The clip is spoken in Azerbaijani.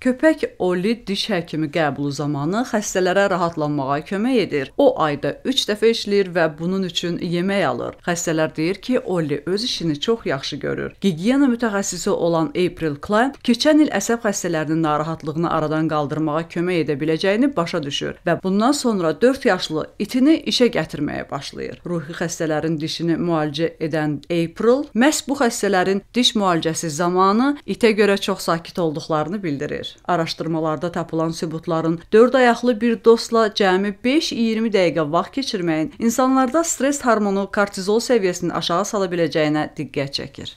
Köpək Oli diş həkimi qəbulu zamanı xəstələrə rahatlanmağa kömək edir. O ayda 3 dəfə işləyir və bunun üçün yemək alır. Xəstələr deyir ki, Oli öz işini çox yaxşı görür. Gigiyena mütəxəssisi olan April Klein keçən il əsəb xəstələrinin narahatlığını aradan qaldırmağa kömək edə biləcəyini başa düşür və bundan sonra 4 yaşlı itini işə gətirməyə başlayır. Ruhi xəstələrin dişini müalicə edən April məhz bu xəstələrin diş müalicəsi zamanı itə görə çox sakit olduqlarını bildirir. Araşdırmalarda tapılan sübutların 4 ayaqlı bir dostla cəmi 5-20 dəqiqə vaxt keçirməyin insanlarda stress hormonu kortizol səviyyəsini aşağı sala biləcəyinə diqqət çəkir.